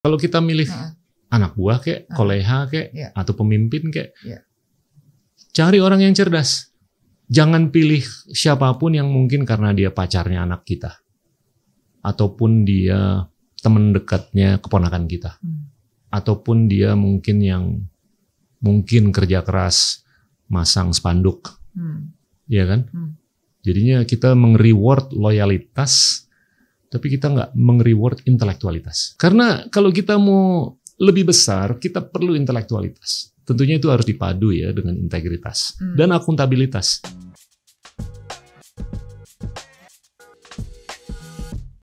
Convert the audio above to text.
Kalau kita milih nah. anak buah kek, nah. koleha kek, yeah. atau pemimpin kek, yeah. cari orang yang cerdas. Jangan pilih siapapun yang mungkin karena dia pacarnya anak kita, ataupun dia teman dekatnya keponakan kita, hmm. ataupun dia mungkin yang mungkin kerja keras masang spanduk, hmm. ya kan? Hmm. Jadinya kita mengreward loyalitas tapi kita nggak mengreward intelektualitas. Karena kalau kita mau lebih besar, kita perlu intelektualitas. Tentunya itu harus dipadu ya dengan integritas hmm. dan akuntabilitas.